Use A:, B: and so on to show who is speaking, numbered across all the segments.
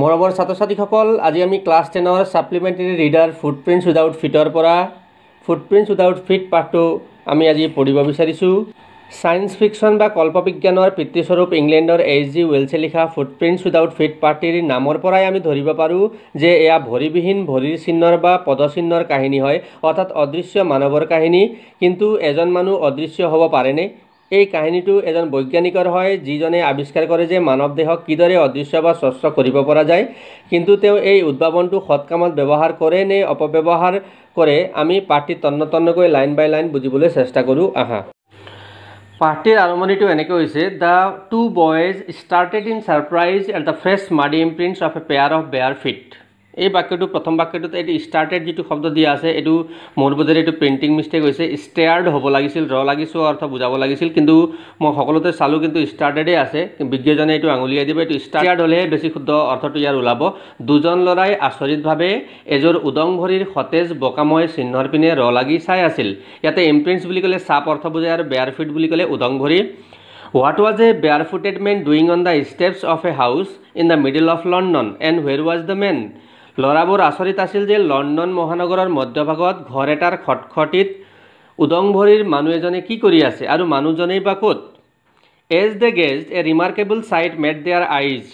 A: মৰমৰ ছাত্ৰ ছাত্ৰীসকল আজি আমি ক্লাছ টেনৰ ছাপ্লিমেণ্টেৰী ৰিডাৰ ফুটপ্ৰিণ্টছ উইদাউট ফিটৰ পৰা ফুটপ্ৰিণ্টছ উইদাউট ফিট পাঠটো আমি আজি পঢ়িব বিচাৰিছোঁ ছায়েন্স ফিকশ্যন বা কল্পবিজ্ঞানৰ পিতৃস্বৰূপ ইংলেণ্ডৰ এইচ জি ৱেলছে লিখা ফুটপ্ৰিণ্টছ উইদাউট ফিট পাৰ্টিৰ নামৰ পৰাই আমি ধৰিব পাৰোঁ যে এয়া ভৰিবিহীন ভৰিৰ চিহ্নৰ বা পদচিহ্নৰ কাহিনী হয় অৰ্থাৎ অদৃশ্য মানৱৰ কাহিনী কিন্তু এজন মানুহ অদৃশ্য হ'ব পাৰেনে এই কাহিনীটো এজন বৈজ্ঞানিকৰ হয় যিজনে আৱিষ্কাৰ কৰে যে মানৱ দেহক কিদৰে অদৃশ্য বা স্বচ্ছ কৰিব পৰা যায় কিন্তু তেওঁ এই উদ্ভাৱনটো সৎকামত ব্যৱহাৰ কৰে নে অপব্যৱহাৰ কৰে আমি পাৰ্টীত তন্ন তন্নকৈ লাইন বাই লাইন বুজিবলৈ চেষ্টা কৰোঁ আহা পাৰ্টীৰ আৰম্ভণিটো এনেকৈ হৈছে the two boys started in surprise at the fresh muddy imprints of a pair of bare feet এই বাক্যটো প্ৰথম বাক্যটোত এইটো ষ্টাৰ্টেড যিটো শব্দ দিয়া আছে এইটো মোৰ বোধেৰে এইটো প্ৰিণ্টিং মিষ্টেক হৈছে ষ্টেয়াৰ্ড হ'ব লাগিছিল ৰ লাগিছোঁ অৰ্থ বুজাব লাগিছিল কিন্তু মই সকলোতে চালোঁ কিন্তু ষ্টাৰ্টেডেই আছে বিজ্ঞজনে এইটো আঙুলিয়াই দিব এইটো ষ্টাৰ্টাৰ্ড হ'লেহে বেছি শুদ্ধ অৰ্থটো ইয়াৰ ওলাব দুজন ল'ৰাই আচৰিতভাৱে এযোৰ উদং ভৰিৰ সতেজ বকাময় চিহ্নৰ পিনে ৰ লাগি চাই আছিল ইয়াতে ইম্প্ৰিণ্টছ বুলি ক'লে চাপ অৰ্থ বুজায় আৰু বেয়াৰ ফিট বুলি ক'লে উদং ভৰি what was a bare footed man doing on the steps of a house in the middle of London and where was the man ল'ৰাবোৰ আচৰিত আছিল যে লণ্ডন মহানগৰৰ মধ্যভাগত ঘৰ এটাৰ খটখটিত উদংভৰিৰ মানুহ এজনে কি কৰি আছে আৰু মানুহজনেই বা ক'ত as the gaze a remarkable sight met their eyes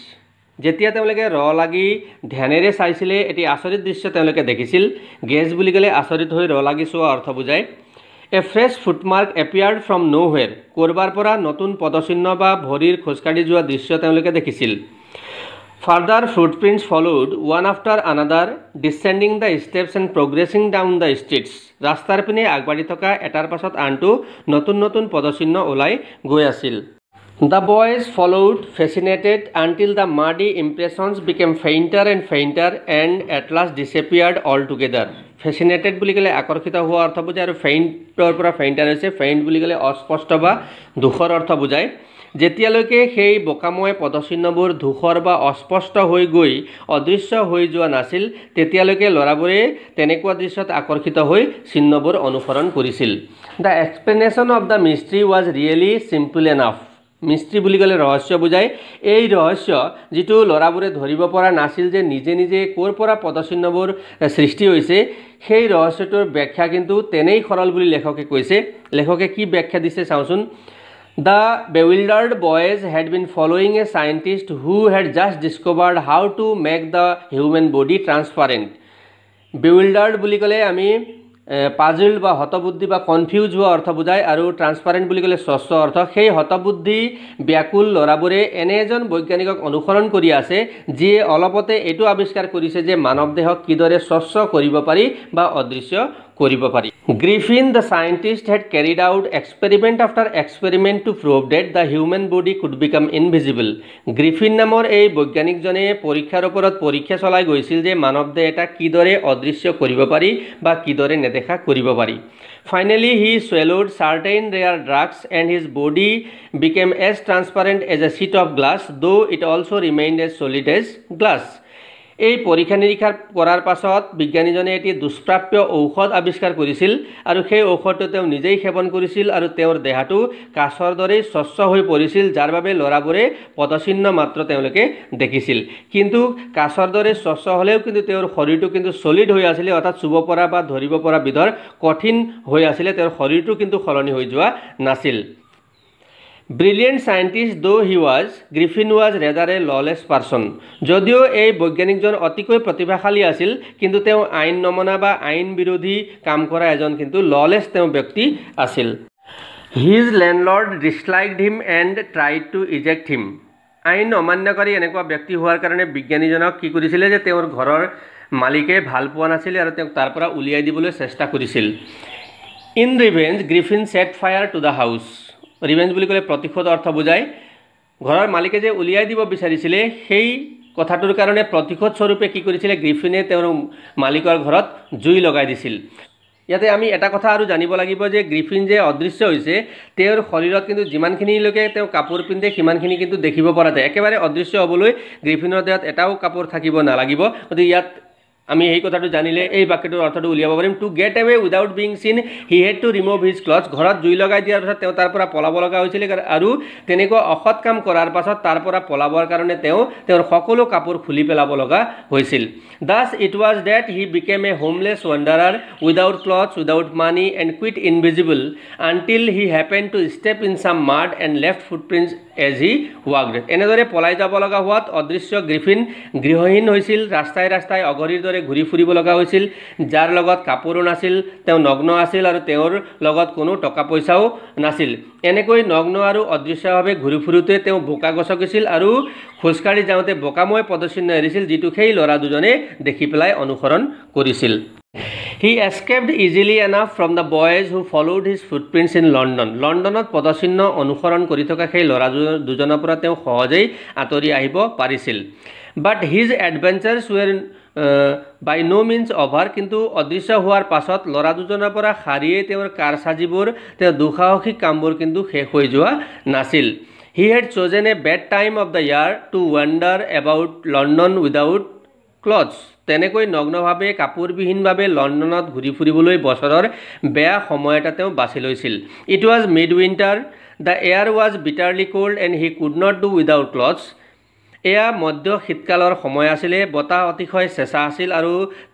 A: যেতিয়া তেওঁলোকে ৰ লাগি ধ্যানেৰে চাইছিলে এটি আচৰিত দৃশ্য তেওঁলোকে দেখিছিল গেজ বুলি ক'লে আচৰিত হৈ ৰ লাগি চোৱা অৰ্থ বুজায় a fresh footmark appeared from nowhere ক'ৰবাৰ পৰা নতুন পদচিহ্ন বা ভৰিৰ খোজকাঢ়ি যোৱা দৃশ্য তেওঁলোকে দেখিছিল further footprints followed one after another descending the steps and progressing down the streets rastar pine agbari thoka etar pasot antu notun notun podachinno olai goi asil the boys followed fascinated until the muddy impressions became fainter and fainter and at last disappeared altogether fascinated বুলি ক'লে আকৰ্ষিত হোৱা অৰ্থ বুজায় আৰু ফেইণ্টৰ পৰা ফেইণ্টাৰ হৈছে faint বুলি ক'লে অস্পষ্ট বা দুখৰ অৰ্থ বুজায় যেতিয়ালৈকে সেই বোকাময় পদচিহ্নবোৰ ধূসৰ বা অস্পষ্ট হৈ গৈ অদৃশ্য হৈ যোৱা নাছিল তেতিয়ালৈকে ল'ৰাবোৰে তেনেকুৱা দৃশ্যত আকৰ্ষিত হৈ চিহ্নবোৰ অনুসৰণ কৰিছিল the explanation of the mystery was really simple enough mystery বুলি ক'লে ৰহস্য বুজাই এই ৰহস্য যিটো ল'ৰাবোৰে ধৰিব পৰা নাছিল যে নিজে নিজে ক'ৰ পৰা পদচিহ্নবোৰ সৃষ্টি হৈছে সেই ৰহস্যটোৰ ব্যাখ্যা কিন্তু তেনেই সৰল বুলি লেখকে কৈছে লেখকে কি ব্যাখ্যা দিছে চাওঁচোন The bewildered boys had been following a scientist who had just discovered how to make the human body transparent. Bewildered বুলি ক'লে আমি পাজিল্ড বা হতবুদ্ধি বা কনফিউজ হোৱা অৰ্থ বুজায় আৰু ট্ৰান্সপাৰেণ্ট বুলি ক'লে স্বচ্ছ অৰ্থ সেই হতবুদ্ধি ব্যাকুল ল'ৰাবোৰে এনে এজন বৈজ্ঞানিকক অনুসৰণ কৰি আছে যিয়ে অলপতে এইটো আৱিষ্কাৰ কৰিছে যে মানৱ দেহক কিদৰে স্বচ্ছ কৰিব পাৰি বা অদৃশ্য কৰিব পাৰি Griffin the scientist had carried out experiment after experiment to prove that the human body could become invisible Griffin নামৰ এই বৈজ্ঞানিকজনে পৰীক্ষাৰ ওপৰত পৰীক্ষা চলাই গৈছিল যে মানৱ দেহ এটা কিদৰে অদৃশ্য কৰিব পাৰি বা কিদৰে নেদেখা কৰিব পাৰি finally he swallowed certain rare drugs and his body became as transparent as a sheet of glass though' it also' remained as solid as glass এই পৰীক্ষা নিৰীক্ষা কৰাৰ পাছত বিজ্ঞানীজনে এটি দুষ্প্ৰাপ্য ঔষধ আৱিষ্কাৰ কৰিছিল আৰু সেই ঔষধটো তেওঁ নিজেই সেৱন কৰিছিল আৰু তেওঁৰ দেহাটো কাছৰ দৰেই স্বচ্ছ হৈ পৰিছিল যাৰ বাবে ল'ৰাবোৰে পদচিহ্ন মাত্ৰ তেওঁলোকে দেখিছিল কিন্তু কাছৰ দৰে স্বচ্ছ হ'লেও কিন্তু তেওঁৰ শৰীৰটো কিন্তু চলিড হৈ আছিলে অৰ্থাৎ চুব পৰা বা ধৰিব পৰা বিধৰ কঠিন হৈ আছিলে তেওঁৰ শৰীৰটো কিন্তু সলনি হৈ যোৱা নাছিল brilliant scientist though' he was Griffin was rather a lawless person যদিও এই বৈজ্ঞানিকজন অতিকৈ প্ৰতিভাশালী আছিল কিন্তু তেওঁ আইন নমনা বা আইন বিৰোধী কাম কৰা এজন কিন্তু ললেছ তেওঁ ব্যক্তি আছিল his landlord disliked him and tried to eject him আইন অমান্য কৰি এনেকুৱা ব্যক্তি হোৱাৰ কাৰণে বিজ্ঞানীজনক কি কৰিছিলে যে তেওঁৰ ঘৰৰ মালিকে ভাল পোৱা নাছিল আৰু তেওঁক তাৰ পৰা উলিয়াই দিবলৈ চেষ্টা কৰিছিল in revenge Griffin set fire to the house revenge বুলি ক'লে প্ৰতিশোধ অৰ্থ বুজায় ঘৰৰ মালিকে যে উলিয়াই দিব বিচাৰিছিলে সেই কথাটোৰ কাৰণে প্ৰতিশোধস্বৰূপে কি কৰিছিলে গ্ৰীফিনে তেওঁৰ মালিকৰ ঘৰত জুই লগাই দিছিল ইয়াতে আমি এটা কথা আৰু জানিব লাগিব যে গ্ৰীফিন যে অদৃশ্য হৈছে তেওঁৰ শৰীৰত কিন্তু যিমানখিনিলৈকে তেওঁ কাপোৰ পিন্ধে সিমানখিনি কিন্তু দেখিব পৰা যায় একেবাৰে অদৃশ্য হ'বলৈ গ্ৰীফিনৰ দেহত এটাও কাপোৰ থাকিব নালাগিব গতিকে ইয়াত আমি এই কথাটো জানিলে এই বাক্যটোৰ অৰ্থটো উলিয়াব পাৰিম to get away without being seen he had to remove his cloth ঘৰত জুই লগাই দিয়াৰ পাছত তেওঁ তাৰ পৰা পলাব লগা হৈছিলে আৰু তেনেকুৱা অসৎ কাম কৰাৰ পাছত তাৰ পৰা পলাবৰ কাৰণে তেওঁ তেওঁৰ সকলো কাপোৰ খুলি পেলাব লগা হৈছিল thus it was that he became a homeless wanderer without cloth without money and quite invisible until he happened to step in some mud and left footprint as he walk এনেদৰে পলাই যাব লগা হোৱাত অদৃশ্য গ্ৰীফিন গৃহহীন হৈছিল ৰাস্তাই ৰাস্তাই অঘৰীৰ দৰে হাতেৰে ঘূৰি ফুৰিব লগা হৈছিল যাৰ লগত কাপোৰো নাছিল তেওঁ নগ্ন আছিল আৰু তেওঁৰ লগত কোনো টকা পইচাও নাছিল এনেকৈ নগ্ন আৰু অদৃশ্যভাৱে ঘূৰি ফুৰোঁতে তেওঁ বোকা গচকিছিল আৰু খোজকাঢ়ি যাওঁতে বোকাময় পদচিহ্ন এৰিছিল যিটো সেই ল'ৰা দুজনে দেখি পেলাই অনুসৰণ কৰিছিল he escaped easily enough from the boys who followed his footprints in London লণ্ডনত পদচিহ্ন অনুসৰণ কৰি থকা সেই ল'ৰা দুজনৰ পৰা তেওঁ সহজেই আঁতৰি আহিব পাৰিছিল but his adventures were by no' means over কিন্তু অদৃশ্য হোৱাৰ পাছত ল'ৰা দুজনৰ পৰা সাৰিয়েই তেওঁৰ কাৰ চাজিবোৰ তেওঁ দুঃসাহসিক কামবোৰ কিন্তু শেষ হৈ যোৱা নাছিল he had chosen a bad time of the year to wander about London without clothes তেনেকৈ নগ্নভাৱে কাপোৰবিহীনভাৱে লণ্ডনত ঘূৰি ফুৰিবলৈ বছৰৰ বেয়া সময় এটা তেওঁ বাছি লৈছিল it was mid winter the air was bitterly cold and he could not do without clothes এয়া মধ্য শীতকালৰ সময় আছিলে বতাহ অতিশয় চেঁচা আছিল আৰু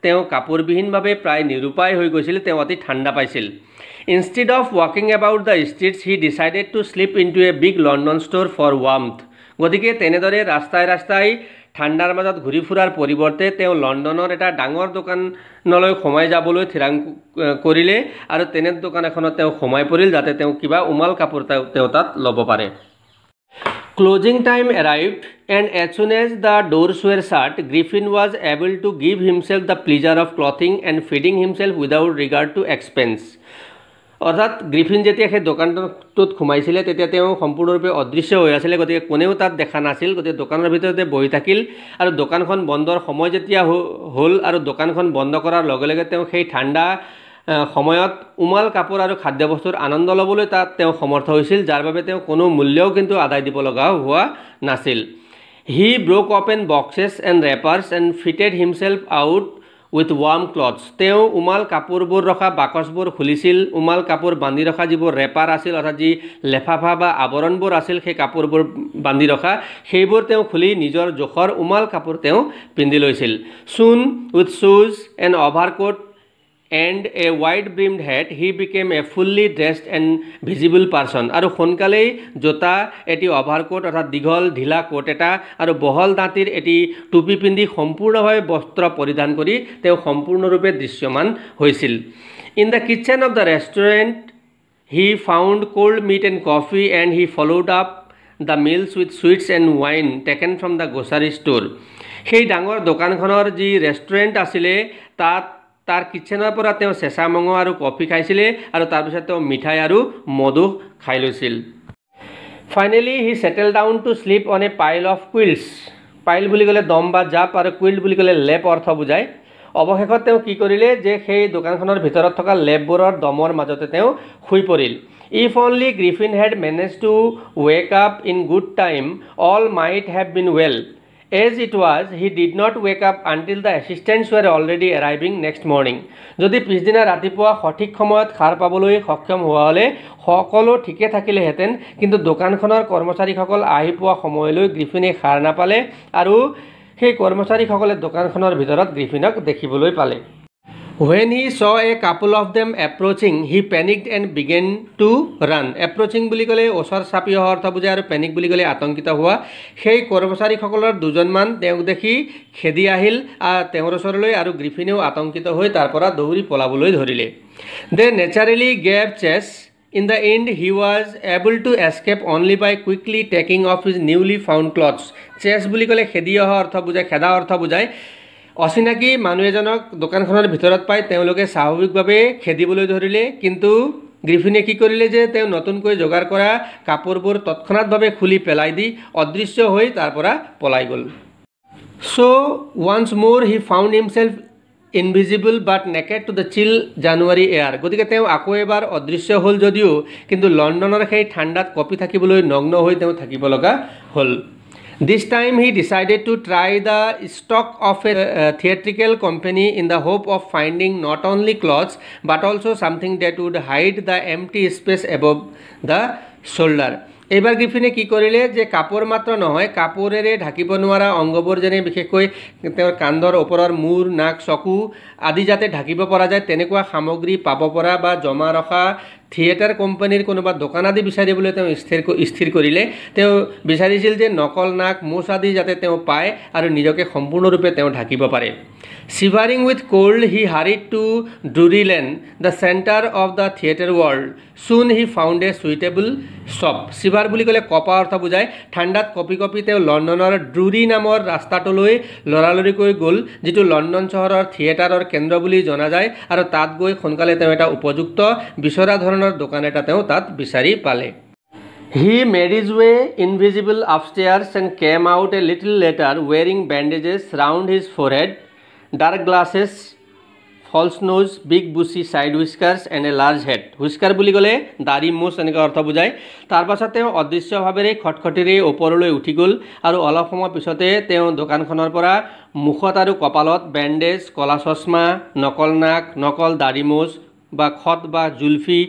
A: তেওঁ কাপোৰবিহীনভাৱে প্ৰায় নিৰূপায় হৈ গৈছিল তেওঁ অতি ঠাণ্ডা পাইছিল ইনষ্টেড অফ ৱাকিং about the streets he decided to slip into a big London store for warmth গতিকে তেনেদৰে ৰাস্তাই ৰাস্তাই ঠাণ্ডাৰ মাজত ঘূৰি ফুৰাৰ পৰিৱৰ্তে তেওঁ লণ্ডনৰ এটা ডাঙৰ দোকানলৈ সোমাই যাবলৈ থিৰাং কৰিলে আৰু তেনে দোকান এখনত তেওঁ সোমাই পৰিল যাতে তেওঁ কিবা উমাল কাপোৰ তেওঁ তাত ল'ব পাৰে Closing time arrived, and as soon as the doors were shut, Griffin was able to give himself the pleasure of clothing and feeding himself without regard to expense. অৰ্থাৎ গ্ৰীফিন যেতিয়া সেই দোকানটোত সোমাইছিলে তেতিয়া তেওঁ সম্পূৰ্ণৰূপে অদৃশ্য হৈ আছিলে গতিকে কোনেও তাত দেখা নাছিল গতিকে দোকানৰ ভিতৰতে বহি থাকিল আৰু দোকানখন বন্ধৰ সময় যেতিয়া হ'ল আৰু দোকানখন বন্ধ কৰাৰ লগে লগে তেওঁ সেই ঠাণ্ডা সময়ত উমাল কাপোৰ আৰু খাদ্য বস্তুৰ আনন্দ ল'বলৈ তাত তেওঁ সমৰ্থ হৈছিল যাৰ বাবে তেওঁ কোনো মূল্যও কিন্তু আদায় দিব লগা হোৱা নাছিল he broke open boxes and wrappers and fitted himself out with warm clothes তেওঁ উমাল কাপোৰবোৰ ৰখা বাকচবোৰ খুলিছিল উমাল কাপোৰ বান্ধি ৰখা যিবোৰ ৰেপাৰ আছিল অৰ্থাৎ যি লেফাফা বা আৱৰণবোৰ আছিল সেই কাপোৰবোৰ বান্ধি ৰখা সেইবোৰ তেওঁ খুলি নিজৰ জোখৰ উমাল কাপোৰ তেওঁ পিন্ধি লৈছিল চুন উইথ শ্বুজ and overcoat and a wide brimmed hat he became a fully dressed and visible person আৰু সোনকালেই জোতা এটি অভাৰকোট অৰ্থাৎ দীঘল ঢিলা কোট এটা আৰু বহল দাঁতিৰ এটি টুপি পিন্ধি সম্পূৰ্ণভাৱে বস্ত্ৰ পৰিধান কৰি তেওঁ সম্পূৰ্ণৰূপে দৃশ্যমান হৈছিল in the kitchen of the restaurant he found cold meat and coffee and he followed up the meals with sweets and wine taken from the grocery store সেই ডাঙৰ দোকানখনৰ যি ৰেষ্টুৰেণ্ট আছিলে তাত তাৰ কিটচেনৰ পৰা তেওঁ চেঁচা মঙহ আৰু কফি খাইছিলে আৰু তাৰপিছত তেওঁ মিঠাই আৰু মধু খাই লৈছিল ফাইনেলি সি settled down to sleep on a pile of কুইলছ পাইল বুলি ক'লে দম বা জাপ আৰু কুইল বুলি ক'লে লেপ অৰ্থ বুজায় অৱশেষত তেওঁ কি কৰিলে যে সেই দোকানখনৰ ভিতৰত থকা লেপবোৰৰ দমৰ মাজতে তেওঁ শুই পৰিল if only Griffin had managed to wake up in good time all might have been well as it was he did not wake up until the assistants were already arriving next morning যদি পিছদিনা ৰাতিপুৱা সঠিক সময়ত সাৰ পাবলৈ সক্ষম হোৱা হ'লে সকলো ঠিকে থাকিলেহেঁতেন কিন্তু দোকানখনৰ কৰ্মচাৰীসকল আহি পোৱা সময়লৈ গ্ৰীফিনীয়ে সাৰ নাপালে আৰু সেই কৰ্মচাৰীসকলে দোকানখনৰ ভিতৰত গ্ৰীফিনক দেখিবলৈ পালে when he saw a couple of them approaching he panicked and began to run approaching বুলি ক'লে ওচৰ চাপি অহা অৰ্থ বুজায় আৰু পেনিক বুলি ক'লে আতংকিত হোৱা সেই কৰ্মচাৰীসকলৰ দুজনমান তেওঁক দেখি খেদি আহিল তেওঁৰ ওচৰলৈ আৰু গ্ৰীফিনেও আতংকিত হৈ তাৰ পৰা দৌৰি পলাবলৈ ধৰিলে they naturally gave chase in the end he was able to escape only by quickly taking off his newly found clothes chase বুলি ক'লে খেদি অহা অৰ্থ বুজায় খেদা অৰ্থ বুজায় অচিনাকি মানুহ এজনক দোকানখনৰ ভিতৰত পাই তেওঁলোকে স্বাভাৱিকভাৱে খেদিবলৈ ধৰিলে কিন্তু গৃহিণীয়ে কি কৰিলে যে তেওঁ নতুনকৈ যোগাৰ কৰা কাপোৰবোৰ তৎক্ষণাতভাৱে খুলি পেলাই দি অদৃশ্য হৈ তাৰ পৰা পলাই গ'ল so' once more he found himself invisible but naked to the chill January air গতিকে তেওঁ আকৌ এবাৰ অদৃশ্য হ'ল যদিও কিন্তু লণ্ডনৰ সেই ঠাণ্ডাত কঁপি থাকিবলৈ নগ্ন হৈ তেওঁ থাকিব লগা হ'ল This time he decided to try the stock of a, a theatrical company in the hope of finding not only clothes but also something that would hide the empty space above the shoulder. এইবাৰ গ্ৰীফিনে কি কৰিলে যে কাপোৰ মাত্ৰ নহয় কাপোৰেৰে ঢাকিব নোৱাৰা অংগবোৰ যেনে বিশেষকৈ তেওঁৰ কান্ধৰ ওপৰৰ মূৰ নাক চকু আদি যাতে ঢাকিব পৰা যায় তেনেকুৱা সামগ্ৰী পাব পৰা বা জমা ৰখা থিয়েটাৰ কোম্পানীৰ কোনোবা দোকান আদি বিচাৰিবলৈ তেওঁ স্থিৰ স্থিৰ কৰিলে তেওঁ বিচাৰিছিল যে নকল নাক মোচ আদি যাতে তেওঁ পায় আৰু নিজকে সম্পূৰ্ণৰূপে তেওঁ ঢাকিব পাৰে shivering with cold he hurried to Drury Lane the centre of the theatre world soon he found a suitable shop shiver বুলি ক'লে কপা অৰ্থ বুজায় ঠাণ্ডাত কঁপি কঁপি তেওঁ লণ্ডনৰ ড্ৰুৰি নামৰ ৰাস্তাটোলৈ লৰালৰিকৈ গ'ল যিটো লণ্ডন চহৰৰ থিয়েটাৰৰ কেন্দ্ৰ বুলি জনা যায় আৰু তাত গৈ সোনকালে তেওঁ এটা উপযুক্ত বিচৰা ধৰণৰ দোকান এটা তেওঁ তাত বিচাৰি পালে he made his way invisible upstairs and came out a little later wearing bandages round his forehead dark glasses false nose big bushy side whiskers and a large hat whisker বুলি ক'লে দাৰি মুচ এনেকুৱা অৰ্থ বুজায় তাৰ পাছত তেওঁ অদৃশ্যভাৱেৰে খটখটিৰে ওপৰলৈ উঠি গ'ল আৰু অলপ সময় পিছতে তেওঁ দোকানখনৰ পৰা মুখত আৰু কপালত বেণ্ডেজ ক'লা চচমা নকল নাক নকল দাৰিমোচ বা খত বা জুলফি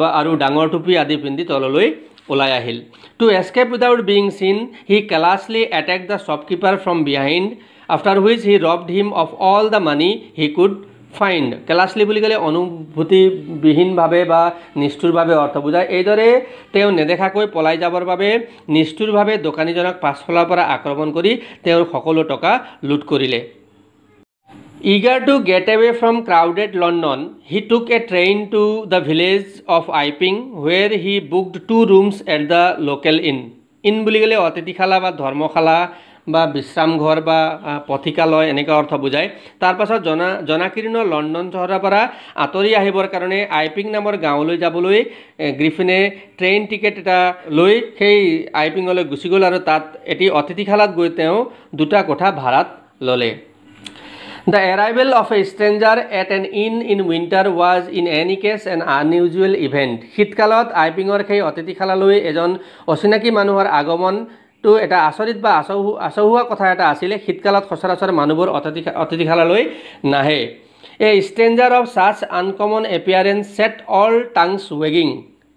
A: বা আৰু ডাঙৰ টুপি আদি পিন্ধি তললৈ ওলাই আহিল two escape without being seen he callously attacked the shopkeeper from behind after which he robbed him of all the money he could find callously বুলি ক'লে অনুভূতিবিহীনভাৱে বা নিষ্ঠুৰভাৱে অৰ্থ বুজায় এইদৰে তেওঁ নেদেখাকৈ পলাই যাবৰ বাবে নিষ্ঠুৰভাৱে দোকানীজনক পাছফালৰ পৰা আক্ৰমণ কৰি তেওঁৰ সকলো টকা লুট কৰিলে eager to get away from crowded London he took a train to the village of Iping where he booked two rooms at the local inn inn বুলি ক'লে অতিথিশালা বা ধৰ্মশালা বা বিশ্ৰামঘৰ বা পথিকালয় এনেকুৱা অৰ্থ বুজায় তাৰ পাছত জনা জনাকীৰ্ণ লণ্ডন চহৰৰ পৰা আঁতৰি আহিবৰ কাৰণে আইপিং নামৰ গাঁৱলৈ যাবলৈ গ্ৰীফিনে ট্ৰেইন টিকেট এটা লৈ সেই আইপিঙলৈ গুচি গ'ল আৰু তাত এটি অতিথিশালাত গৈ তেওঁ দুটা কোঠা ভাড়াত ল'লে the arrival of a stranger at an inn in winter was in any case an unusual event শীতকালত আইপিঙৰ সেই অতিথিশালালৈ এজন অচিনাকি মানুহৰ আগমন তো এটা আচৰিত বা আচহু আচহুৱা কথা এটা আছিলে শীতকালত সচৰাচৰ মানুহবোৰ অতিথি অতিথিশালালৈ নাহে এ stranger of search uncommon appearance set all টাংছ ৱেগিং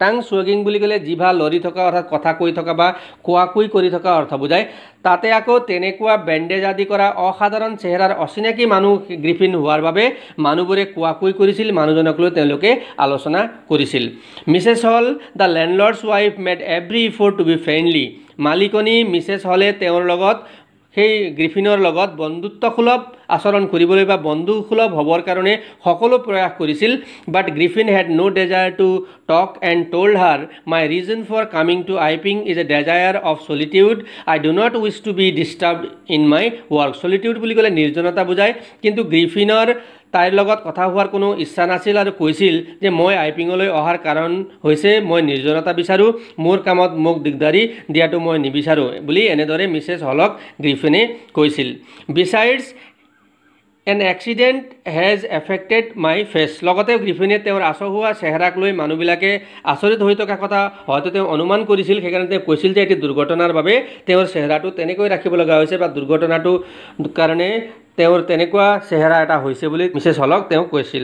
A: টাং চুৱেগিং বুলি ক'লে জিভা লৰি থকা অৰ্থাৎ কথা কৈ থকা বা কোৱা কুই কৰি থকা অৰ্থ বুজায় তাতে আকৌ তেনেকুৱা বেণ্ডেজ আদি কৰা অসাধাৰণ চেহেৰাৰ অচিনাকি মানুহ গ্ৰিফিন হোৱাৰ বাবে মানুহবোৰে কোৱা কুই কৰিছিল মানুহজনক লৈ তেওঁলোকে আলোচনা কৰিছিল Mrs Hall the landlord's wife made every effort to be friendly মালিকনী মিছেছ হলে তেওঁৰ লগত সেই গ্ৰিফিনৰ লগত বন্ধুত্বসুলভ আচৰণ কৰিবলৈ বা বন্ধুসুলভ হ'বৰ কাৰণে সকলো প্ৰয়াস কৰিছিল but Griffin had no' desire to talk and told her my reason for coming to Iping is a desire of solitude I do not wish to be disturb in my work solitude বুলি ক'লে নিৰ্জনতা বুজায় কিন্তু গ্ৰিফিনৰ তাইৰ লগত কথা হোৱাৰ কোনো ইচ্ছা নাছিল আৰু কৈছিল যে মই আই পিঙলৈ অহাৰ কাৰণ হৈছে মই নিৰ্জনতা বিচাৰোঁ মোৰ কামত মোক দিগদাৰী দিয়াটো মই নিবিচাৰোঁ বুলি এনেদৰে মিছেছ হলক গ্ৰিফেনে কৈছিল বিচাৰিছ an accident has affected my face লগতে গ্ৰীফিনে তেওঁৰ আচহুৱা চেহেৰাক লৈ মানুহবিলাকে আচৰিত হৈ থকা কথা হয়তো তেওঁ অনুমান কৰিছিল সেইকাৰণে তেওঁ কৈছিল যে এটি দুৰ্ঘটনাৰ বাবে তেওঁৰ চেহেৰাটো তেনেকৈ ৰাখিব লগা হৈছে বা দুৰ্ঘটনাটো কাৰণে তেওঁৰ তেনেকুৱা চেহেৰা এটা হৈছে বুলি মিছেছ হলক তেওঁ কৈছিল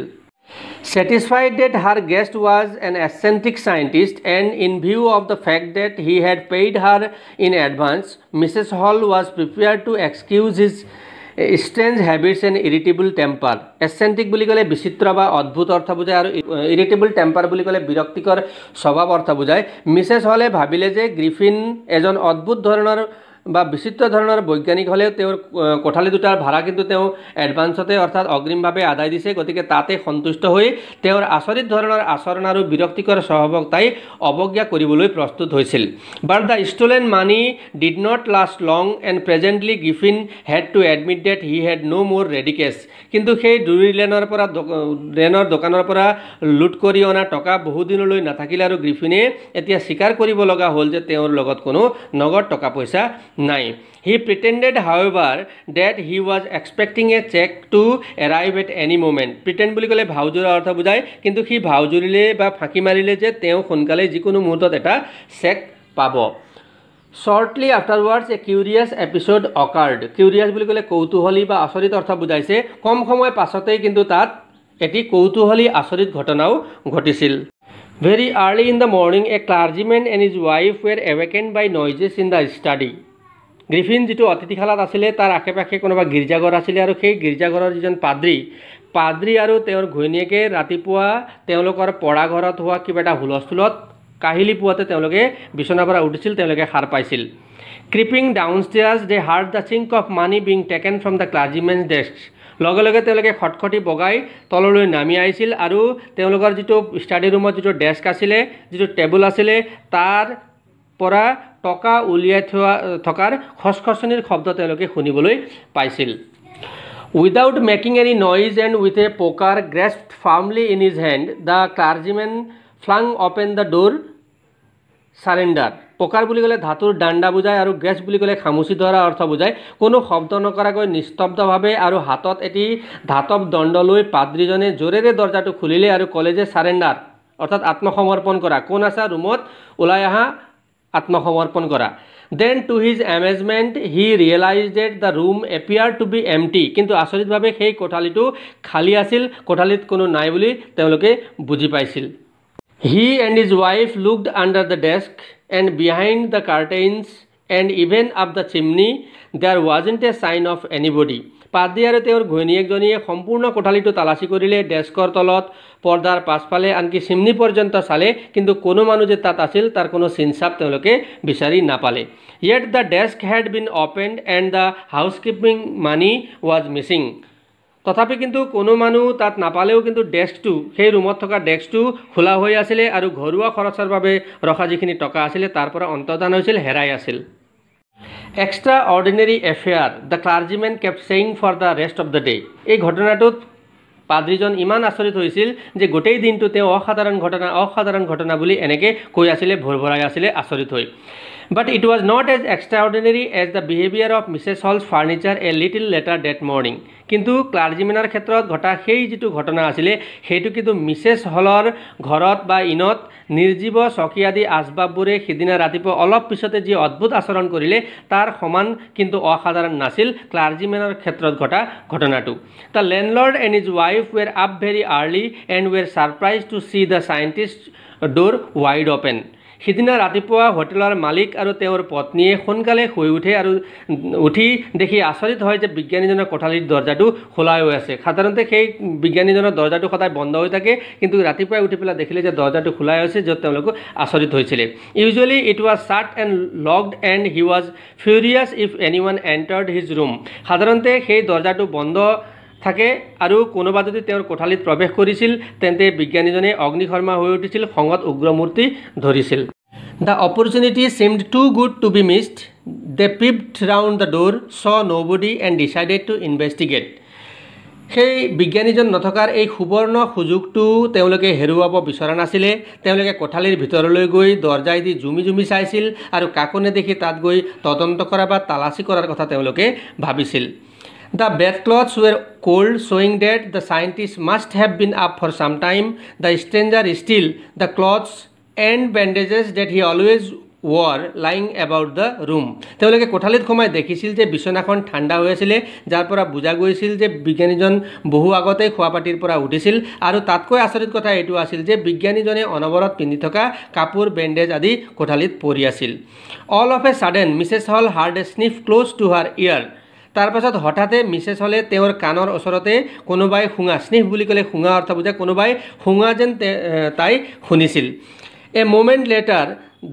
A: satisfied that her guest was an eccentric scientist and in view of the fact that he had paid her in advance Mrs Hall was prepared to excuse his strange habits and irritable temper eccentric বুলি ক'লে বিচিত্ৰ বা অদ্ভুত অৰ্থ বুজায় আৰু irritable temper বুলি ক'লে বিৰক্তিকৰ স্বভাৱ অৰ্থ বুজায় মিছেছ হ'লে ভাবিলে যে গ্ৰীফিন এজন অদ্ভুত ধৰণৰ বা বিচিত্ৰ ধৰণৰ বৈজ্ঞানিক হ'লেও তেওঁৰ কোঠালি দুটাৰ ভাড়া কিন্তু তেওঁ এডভান্সতে অৰ্থাৎ অগ্ৰিমভাৱে আদায় দিছে গতিকে তাতে সন্তুষ্ট হৈ তেওঁৰ আচৰিত ধৰণৰ আচৰণ আৰু বিৰক্তিকৰ স্বভাৱক তাই অৱজ্ঞা কৰিবলৈ প্ৰস্তুত হৈছিল but the stolen money did not last long and presently Griffin had to admit that he had no' more ready cash কিন্তু সেই দুই লেনৰ পৰা ৰেনৰ দোকানৰ পৰা লুট কৰি অনা টকা বহুদিনলৈ নাথাকিলে আৰু গ্ৰিফিনে এতিয়া স্বীকাৰ কৰিব লগা হ'ল যে তেওঁৰ লগত কোনো নগদ টকা পইচা নাই he pretended however that he was expecting a cheque to arrive at any moment pretend বুলি ক'লে ভাওজোৰৰ অৰ্থ বুজায় কিন্তু সি ভাওজুৰিলে বা ফাঁকি মাৰিলে যে তেওঁ সোনকালে যিকোনো মুহূৰ্তত এটা চেক পাব shortly afterwards a curious episode occurred curious বুলি ক'লে কৌতূহলী বা আচৰিত অৰ্থ বুজাইছে কম সময় পাছতেই কিন্তু তাত এটি কৌতূহলী আচৰিত ঘটনাও ঘটিছিল very early in the morning a clergyman and his wife were awakened by noises in the study Griffin যিটো অতিথিশালাত আছিলে তাৰ আশে পাশে কোনোবা গীৰ্জাঘৰ আছিলে আৰু সেই গীৰ্জাঘৰৰ যিজন পাদ্ৰী পাদ্ৰী আৰু তেওঁৰ ঘৈণীয়েকে ৰাতিপুৱা তেওঁলোকৰ পৰাঘৰত হোৱা কিবা এটা হুলস্থুলত কাহিলী পোৱাতে তেওঁলোকে বিচনাৰ পৰা উঠিছিল তেওঁলোকে সাৰ পাইছিল creeping down stairs they heard the chink of money being taken from the clergyman desk লগে লগে তেওঁলোকে খটখটি বগাই তললৈ নামি আহিছিল আৰু তেওঁলোকৰ যিটো ষ্টাডি ৰুমত যিটো ডেস্ক আছিলে যিটো টেবুল আছিলে তাৰ পৰা টকা উলিয়াই থোৱা থকাৰ খচখচনিৰ শব্দ তেওঁলোকে শুনিবলৈ পাইছিল without making any noise and with a poker grasped firmly in his hand the clergyman flung open the door surrender poker বুলি ক'লে ধাতুৰ দাণ্ডা বুজায় আৰু গেছ বুলি ক'লে খামুচি ধৰা অৰ্থ বুজায় কোনো শব্দ নকৰাকৈ নিস্তব্ধভাৱে আৰু হাতত এটি ধাতৱ দণ্ড লৈ পাদ্ৰীজনে জোৰেৰে দৰ্জাটো খুলিলে আৰু ক'লে যে চাৰেণ্ডাৰ অৰ্থাৎ আত্মসমৰ্পণ কৰা কোন আছা ৰুমত ওলাই অহা আত্মসমৰ্পণ কৰা then to his amazement he realize that the room appear to be empty কিন্তু আচৰিতভাৱে সেই কোঠালিটো খালী আছিল কোঠালিত কোনো নাই বুলি তেওঁলোকে বুজি পাইছিল he and his wife looked under the desk and behind the curtains and even up the chimney there was isn't a sign of anybody পাদে আৰু তেওঁৰ ঘৈণীয়েকজনীয়ে সম্পূৰ্ণ কোঠালীটো তালাচী কৰিলে ডেস্কৰ তলত পৰ্দাৰ পাছফালে আনকি চিমনি পৰ্যন্ত চালে কিন্তু কোনো মানুহ যে তাত আছিল তাৰ কোনো চিনচাপ তেওঁলোকে বিচাৰি নাপালে yet the desk had been open and the housekeeping money was missing তথাপি কিন্তু কোনো মানুহ তাত নাপালেও কিন্তু ডেস্কটো সেই ৰুমত থকা ডেস্কটো খোলা হৈ আছিলে আৰু ঘৰুৱা খৰচৰ বাবে ৰখা যিখিনি টকা আছিলে তাৰ পৰা অন্তৰ্ধান হৈছিল হেৰাই আছিল extraordinary affair the clergyman kept saying for the rest of the day এই ঘটনাটোত পাদ্ৰীজন ইমান আচৰিত হৈছিল যে গোটেই দিনটো তেওঁ অসাধাৰণ ঘটনা অসাধাৰণ ঘটনা বুলি এনেকৈ কৈ আছিলে ভৰ ভৰাই আছিলে আচৰিত হৈ but it was not as extraordinary as the behaviour of Mrs Hall's furniture a little later that morning কিন্তু ক্লাৰ্জিমেনৰ ক্ষেত্ৰত ঘটা সেই যিটো ঘটনা আছিলে সেইটো কিন্তু মিছেছ হলৰ ঘৰত বা ইনত নিৰ্জীৱ চকী আদি আচবাববোৰে সিদিনা ৰাতিপুৱা অলপ পিছতে যি অদ্ভুত আচৰণ কৰিলে তাৰ সমান কিন্তু অসাধাৰণ নাছিল ক্লাৰ্জিমেনৰ ক্ষেত্ৰত ঘটা ঘটনাটো the landlord and his wife were up very early and were surprised to see the scientist door wide open সিদিনা ৰাতিপুৱা হোটেলৰ মালিক আৰু তেওঁৰ পত্নীয়ে সোনকালে শুই উঠে আৰু উঠি দেখি আচৰিত হয় যে বিজ্ঞানীজনৰ কোঠালীৰ দৰ্জাটো খোলাই হৈ আছে সাধাৰণতে সেই বিজ্ঞানীজনৰ দৰ্জাটো সদায় বন্ধ হৈ থাকে কিন্তু ৰাতিপুৱাই উঠি পেলাই দেখিলে যে দৰ্জাটো খোলাই হৈছে য'ত তেওঁলোকো আচৰিত হৈছিলে usually it was shut and locked and he was furious if any one entered his room সাধাৰণতে সেই দৰ্জাটো বন্ধ থাকে আৰু কোনোবা যদি তেওঁৰ কোঠালিত প্ৰৱেশ কৰিছিল তেন্তে বিজ্ঞানীজনে অগ্নিশৰ্মা হৈ উঠিছিল খঙত উগ্ৰমূৰ্তি ধৰিছিল the opportunity seemed too good to be missed they peeped round the door saw nobody and decided to investigate সেই বিজ্ঞানীজন নথকাৰ এই সুবৰ্ণ সুযোগটো তেওঁলোকে হেৰুৱাব বিচৰা নাছিলে তেওঁলোকে কোঠালিৰ ভিতৰলৈ গৈ দৰ্জাই দি জুমি জুমি চাইছিল আৰু কাকো নেদেখি তাত গৈ তদন্ত কৰা বা তালাচী কৰাৰ কথা তেওঁলোকে ভাবিছিল The bedclothes were cold, showing that the scientist must have been up for some time. The stranger still, the clothes and bandages that he always wore lying about the room তেওঁলোকে কোঠালিত সোমাই দেখিছিল যে বিচনাখন ঠাণ্ডা হৈ আছিলে যাৰ পৰা বুজা গৈছিল যে বিজ্ঞানীজন বহু আগতেই খোৱা পাতিৰ পৰা উঠিছিল আৰু তাতকৈ আচৰিত কথা এইটো আছিল যে বিজ্ঞানীজনে অনবৰত পিন্ধি থকা কাপোৰ বেণ্ডেজ আদি কোঠালিত পৰি আছিল all of a sudden Mrs Hall heard a sniff close to her ear তাৰপাছত হঠাতে মিছেছ হ'লে তেওঁৰ কাণৰ ওচৰতে কোনোবাই শুঙা স্নেহ বুলি ক'লে শুঙা অৰ্থ বুজায় কোনোবাই শুঙা যেন তাই শুনিছিল a moment later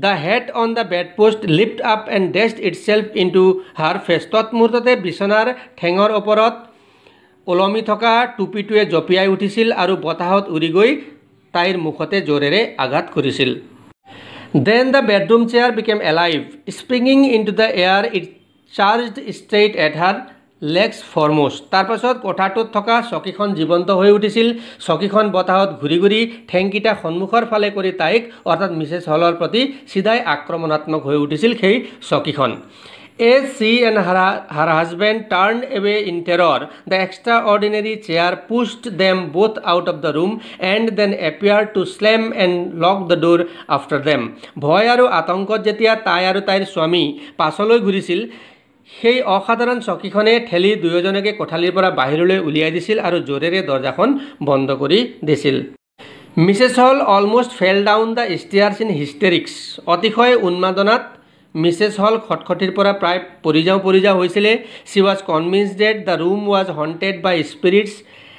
A: the hat on the bed post lift up and dashed itself to her face তৎমুহূৰ্ততে বিচনাৰ ঠেঙৰ ওপৰত ওলমি থকা টুপিটোৱে জঁপিয়াই উঠিছিল আৰু বতাহত উৰি গৈ তাইৰ মুখতে জোৰেৰে আঘাত কৰিছিল then the bedroom chair became alive springing into the air it charged straight at her legs foremost তাৰপাছত কোঠাটোত থকা চকীখন জীৱন্ত হৈ উঠিছিল চকীখন বতাহত ঘূৰি ঘূৰি ঠেংকিটা সন্মুখৰ ফালে কৰি তাইক অৰ্থাৎ মিছেছ হলৰ প্ৰতি চিধাই আক্ৰমণাত্মক হৈ উঠিছিল সেই চকীখন এ she and her her husband turn away interior the extraordinary chair pushed them both out of the room and then appear to slam and lock the door after them ভয় আৰু আতংকত যেতিয়া তাই আৰু তাইৰ স্বামী পাছলৈ ঘূৰিছিল সেই অসাধাৰণ চকীখনে ঠেলি দুয়োজনকে কোঠালিৰ পৰা বাহিৰলৈ উলিয়াই দিছিল আৰু জোৰেৰে দৰ্জাখন বন্ধ কৰি দিছিল Mrs Hall almost fell down the stairs in hysterics অতিশয় উন্মাদনাত মিছেছ হল খটখটিৰ পৰা প্ৰায় পৰি যাওঁ পৰি যাওঁ হৈছিলে she was convinced that the room was haunted by spirits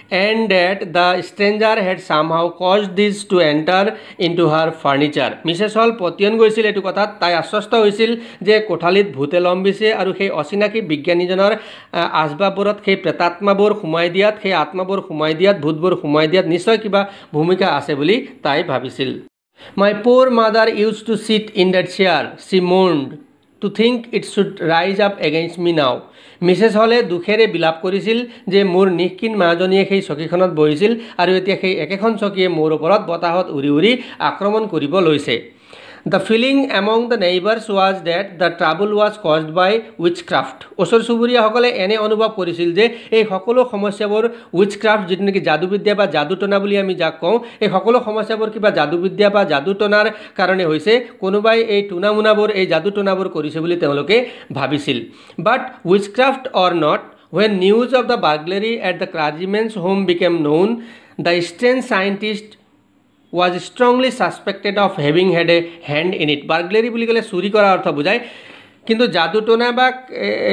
A: and that the stranger had somehow caused this to enter into her furniture mrs hall potion goisil etu kotha tai aswastha hoisil je kothalit bhute lombise aru sei osinaki bigyani janar asbaborot sei pratatma bor humai diat sei atma bor humai diat bhut bor humai diat nishchay kiba bhumika ase boli tai bhabisil my poor mother used to sit in that chair she mourned to think it should rise up against me now Mrs হলে দুখেৰে বিলাপ কৰিছিল যে মোৰ নিষ্কিন মাজনীয়ে সেই চকীখনত বহিছিল আৰু এতিয়া সেই একেখন চকীয়ে মোৰ ওপৰত বতাহত উৰি উৰি আক্ৰমণ কৰিব লৈছে The feeling among the neighbors was that the trouble was caused by witchcraft. ওচৰ চুবুৰীয়া সকলে এনে অনুভৱ কৰিছিল যে এই সকলো সমস্যাবোৰ উইচক্ৰাফ্ট যিটো নেকি যাদুবিদ্যা বা যাদুটনা বুলি আমি যাক কওঁ এই সকলো সমস্যাবোৰ কিবা যাদুবিদ্যা বা যাদুটনাৰ কাৰণে হৈছে কোনোবাই এই টুনা মুনাবোৰ এই যাদুটনাবোৰ কৰিছে বুলি তেওঁলোকে ভাবিছিল but witchcraft or not when news of the burglary at the clergyman's home became known the strange scientist was strongly suspected of having had a hand in it burglary বুলি ক'লে চুৰি কৰাৰ অৰ্থ বুজায় কিন্তু যাদু টোনা বা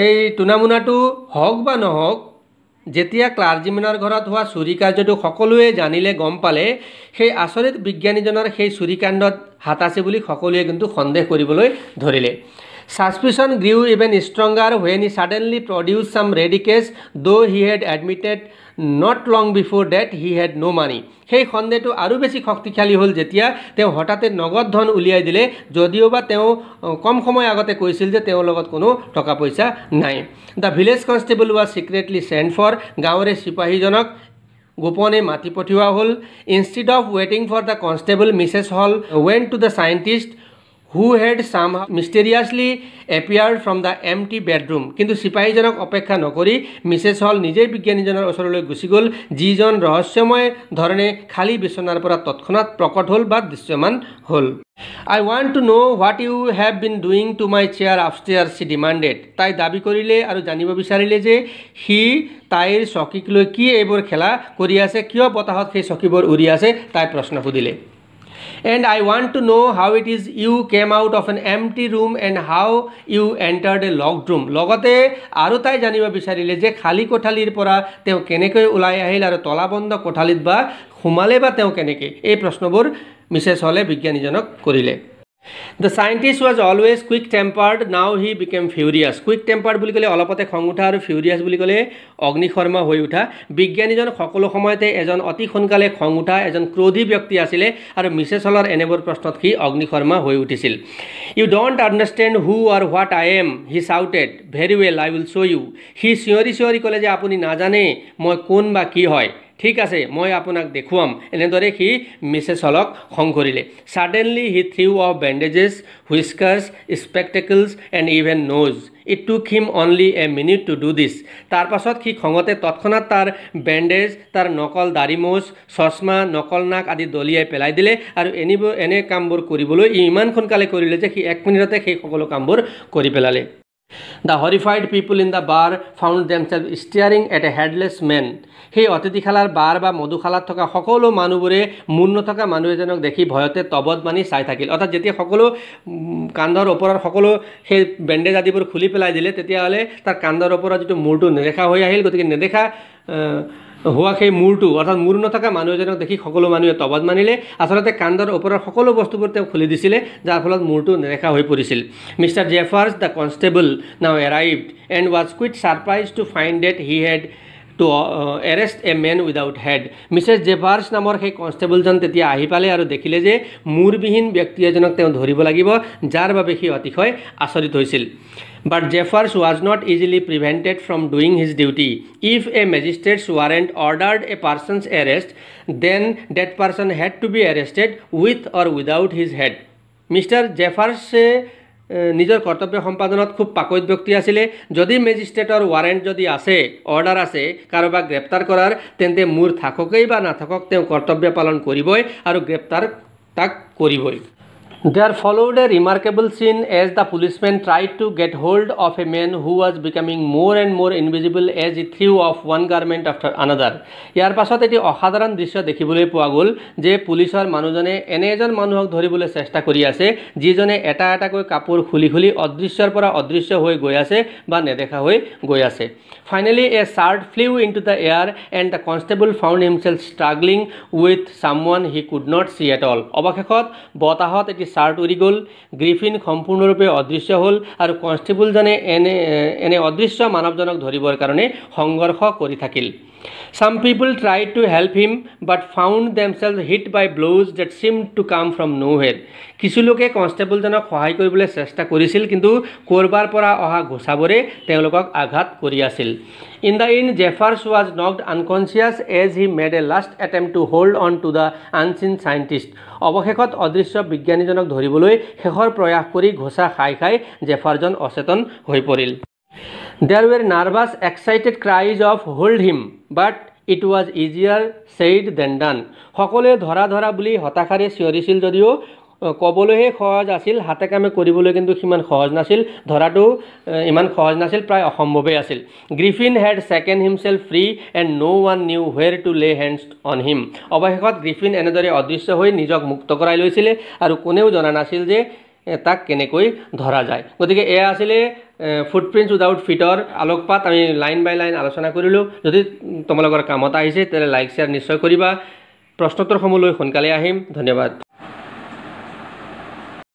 A: এই মোনাটো হওক বা নহওক যেতিয়া ক্লাৰ্জিমেনৰ ঘৰত হোৱা চুৰি কাৰ্যটো সকলোৱে জানিলে গম পালে সেই আচৰিত বিজ্ঞানীজনৰ সেই চুৰিকাণ্ডত হাত আছে বুলি সকলোৱে কিন্তু সন্দেহ কৰিবলৈ ধৰিলে Suspicion grew even stronger when he suddenly produced some ready cash, though he had admitted not long before that he had no money. সেই সন্দেহটো আৰু বেছি শক্তিশালী হ'ল যেতিয়া তেওঁ হঠাতে নগদ ধন উলিয়াই দিলে যদিওবা তেওঁ কম সময় আগতে কৈছিল যে তেওঁৰ লগত কোনো টকা পইচা নাই the village constable was secretly sent for গাঁৱৰে চিপাহীজনক গোপনে মাতি পঠিওৱা হ'ল ইনষ্টিড অফ ৱেইটিং for the constable Mrs Hall went to the scientist who had some mysteriously appear from the empty bedroom কিন্তু চিপাহীজনক অপেক্ষা নকৰি মিছেছ হল নিজেই বিজ্ঞানীজনৰ ওচৰলৈ গুচি গ'ল যিজন ৰহস্যময় ধৰণে খালী বিচনাৰ পৰা তৎক্ষণাত প্ৰকট হ'ল বা দৃশ্যমান হ'ল I want to know' what you have been doing to my chair upstairs she demanded তাই দাবী কৰিলে আৰু জানিব বিচাৰিলে যে সি তাইৰ চকীক লৈ কি এইবোৰ খেলা কৰি আছে কিয় বতাহত সেই চকীবোৰ উৰি আছে তাই প্ৰশ্ন সুধিলে and I want to know how it is you came out of an empty room and how you entered a locked room. লগতে আৰু তাই জানিব বিচাৰিলে যে খালী কোঠালীৰ পৰা তেওঁ কেনেকৈ ওলাই আহিল আৰু তলাবন্ধ কোঠালীত বা সোমালে বা তেওঁ কেনেকৈ এই প্ৰশ্নবোৰ মিছেছ হলে বিজ্ঞানীজনক কৰিলে the scientist was always quick tempered now he became furious quick tempered বুলি ক'লে অলপতে খং উঠা আৰু ফিউৰিয়াছ বুলি ক'লে অগ্নিশৰ্মা হৈ উঠা বিজ্ঞানীজন সকলো সময়তে এজন অতি সোনকালে খং উঠা এজন ক্ৰোধী ব্যক্তি আছিলে আৰু মিছেচলৰ এনেবোৰ প্ৰশ্নত সি অগ্নিশৰ্মা হৈ উঠিছিল you don't understand who or what I am he shouted very well I will show' you see চিঞৰি চিঞৰি ক'লে যে আপুনি নাজানে মই কোন বা কি হয় ঠিক আছে মই আপোনাক দেখুৱাম এনেদৰে সি মিছেছ হলক খং কৰিলে suddenly he threw off bandages whiskers spectacles and even nose it took him only a minute to do this তাৰ পাছত সি খঙতে তৎক্ষণাত তাৰ বেণ্ডেজ তাৰ নকল দাৰিমোজ চশমা নকল নাক আদি দলিয়াই পেলাই দিলে আৰু এনেবোৰ এনে কামবোৰ কৰিবলৈ ই ইমান সোনকালে কৰিলে যে সি এক মিনিটতে সেই সকলো কামবোৰ কৰি পেলালে the horrified people in the bar found them staring at a headless man সেই অতিথিশালাৰ বাৰ বা মধুশালাত থকা সকলো মানুহবোৰে মোন নথকা মানুহ এজনক দেখি ভয়তে তবত মানি চাই থাকিল অৰ্থাৎ যেতিয়া সকলো কান্ধৰ ওপৰত সকলো সেই বেণ্ডেজ আদিবোৰ খুলি পেলাই দিলে তেতিয়াহ'লে তাৰ কান্ধৰ ওপৰত যিটো মূৰটো নেদেখা হৈ আহিল গতিকে নেদেখা হোৱা সেই মূৰটো অৰ্থাৎ মূৰ নথকা মানুহ এজনক দেখি সকলো মানুহে তবত মানিলে আচলতে কাণ্ডৰ ওপৰৰ সকলো বস্তুবোৰ তেওঁ খুলি দিছিলে যাৰ ফলত মূৰটো নেদেখা হৈ পৰিছিল Mr Jaffers the constable now arrived and was quite surprised to find that he had to arrest a man without head Mrs Jaffers নামৰ সেই কনষ্টেবলজন তেতিয়া আহি পালে আৰু দেখিলে যে মূৰবিহীন ব্যক্তি এজনক তেওঁ ধৰিব লাগিব যাৰ বাবে সি অতিশয় আচৰিত হৈছিল but Jaffers was not easily prevented from doing his duty if a magistrate's warrant ordered a person's arrest then that person had to be arrested with or without his head Mr জেফাৰ্ছে নিজৰ কৰ্তব্য সম্পাদনত খুব পাকৈত ব্যক্তি আছিলে যদি মেজিষ্ট্ৰেটৰ warrant যদি আছে অৰ্ডাৰ আছে কাৰোবাক গ্ৰেপ্তাৰ কৰাৰ তেন্তে মোৰ থাককেই বা নাথাকক তেওঁ কৰ্তব্য পালন কৰিবই আৰু গ্ৰেপ্তাৰ তাক কৰিবই There a a remarkable scene as the policeman tried to get hold of a man who was becoming more and more invisible as he threw off one garment after another. ইয়াৰ পাছত এটি অসাধাৰণ দৃশ্য দেখিবলৈ পোৱা গ'ল যে পুলিচৰ মানুহজনে এনে এজন মানুহক ধৰিবলৈ চেষ্টা কৰি আছে যিজনে এটা এটাকৈ কাপোৰ খুলি খুলি অদৃশ্যৰ পৰা অদৃশ্য হৈ গৈ আছে বা নেদেখা হৈ গৈ আছে finally a shirt flew into the air and the constable found himself struggling with some he could not see at all অৱশেষত বতাহত এটি চাৰ্ট উৰি গ'ল গ্ৰীফিন সম্পূৰ্ণৰূপে অদৃশ্য হ'ল আৰু কনষ্টেবুলজনে এনে এনে অদৃশ্য মানৱজনক ধৰিবৰ কাৰণে সংঘৰ্ষ কৰি থাকিল Some people tried to help him but found themselves hit by blows that seemed to come from nowhere. কিছু লোকে কনষ্টেবলজনক সহায় কৰিবলৈ চেষ্টা কৰিছিল কিন্তু ক'ৰবাৰ পৰা অহা ঘোচাবোৰে তেওঁলোকক আঘাত কৰি আছিল in the end Jaffers was knocked unconscious as he made a last attempt to hold on to the unseen scientist অৱশেষত অদৃশ্য বিজ্ঞানীজনক ধৰিবলৈ শেষৰ প্ৰয়াস কৰি ঘোচা খাই খাই জেফাৰজন অচেতন হৈ পৰিল there were nervous excited cries of hold him but it was easier said than done সকলোৱে ধৰা ধৰা বুলি হতাশাৰে চিঞৰিছিল যদিও ক'বলৈহে সহজ আছিল হাতে কামে কৰিবলৈ কিন্তু সিমান সহজ নাছিল ধৰাটো ইমান সহজ নাছিল প্ৰায় অসম্ভৱেই আছিল Griffin had second himself free and no' one knew where to lay hands on him অৱশেষত গ্ৰিফিন এনেদৰে অদৃশ্য হৈ নিজক মুক্ত কৰাই লৈছিলে আৰু কোনেও জনা নাছিল যে তাক কেনেকৈ ধৰা যায় গতিকে এয়া আছিলে ফুটপ্ৰিণ্টছ উইদাউট ফিটৰ আলোকপাত আমি লাইন বাই লাইন আলোচনা কৰিলোঁ যদি তোমালোকৰ কামত আহিছে তেতিয়াহ'লে লাইক শ্বেয়াৰ নিশ্চয় কৰিবা প্ৰশ্নোত্তৰসমূহ লৈ সোনকালে আহিম ধন্যবাদ